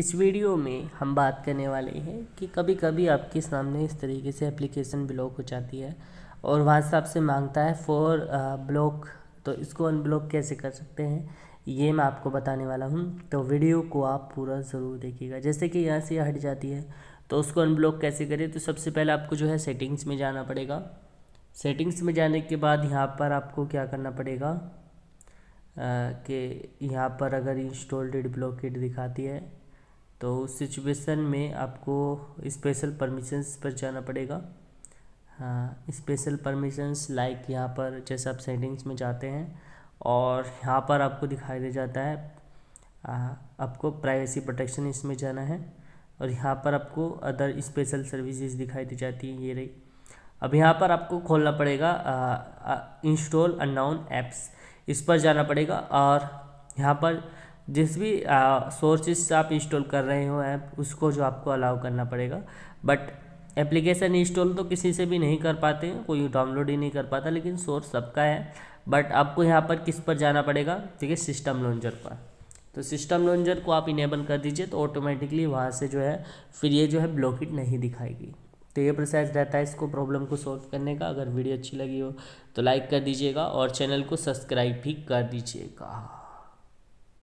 इस वीडियो में हम बात करने वाले हैं कि कभी कभी आपके सामने इस तरीके से एप्लीकेशन ब्लॉक हो जाती है और व्हाट्सएप आपसे मांगता है फॉर ब्लॉक uh, तो इसको अनब्लॉक कैसे कर सकते हैं ये मैं आपको बताने वाला हूँ तो वीडियो को आप पूरा ज़रूर देखिएगा जैसे कि यहाँ से हट जाती है तो उसको अनब्लॉक कैसे करें तो सबसे पहले आपको जो है सेटिंग्स में जाना पड़ेगा सेटिंग्स में जाने के बाद यहाँ पर आपको क्या करना पड़ेगा uh, कि यहाँ पर अगर इंस्टॉल्ड ब्लॉकेट दिखाती है तो उस सिचुएशन में आपको स्पेशल परमिशंस पर जाना पड़ेगा हाँ स्पेशल परमिशंस लाइक यहाँ पर जैसे आप सेटिंग्स में जाते हैं और यहाँ पर आपको दिखाई दे जाता है आपको प्राइवेसी प्रोटेक्शन इसमें जाना है और यहाँ पर आपको अदर स्पेशल सर्विसेज दिखाई दी जाती है ये रही अब यहाँ पर आपको खोलना पड़ेगा इंस्टॉल अननाउन ऐप्स इस पर जाना पड़ेगा और यहाँ पर जिस भी सोर्सेज आप इंस्टॉल कर रहे हो ऐप उसको जो आपको अलाउ करना पड़ेगा बट एप्लीकेशन इंस्टॉल तो किसी से भी नहीं कर पाते कोई डाउनलोड ही नहीं कर पाता लेकिन सोर्स सबका है बट आपको यहाँ पर किस पर जाना पड़ेगा ठीक है सिस्टम लॉन्चर पर तो सिस्टम लॉन्चर को आप इनेबल कर दीजिए तो ऑटोमेटिकली वहाँ से जो है फिर ये जो है ब्लॉकेट नहीं दिखाएगी तो ये प्रोसेस रहता है इसको प्रॉब्लम को सॉल्व करने का अगर वीडियो अच्छी लगी हो तो लाइक कर दीजिएगा और चैनल को सब्सक्राइब भी कर दीजिएगा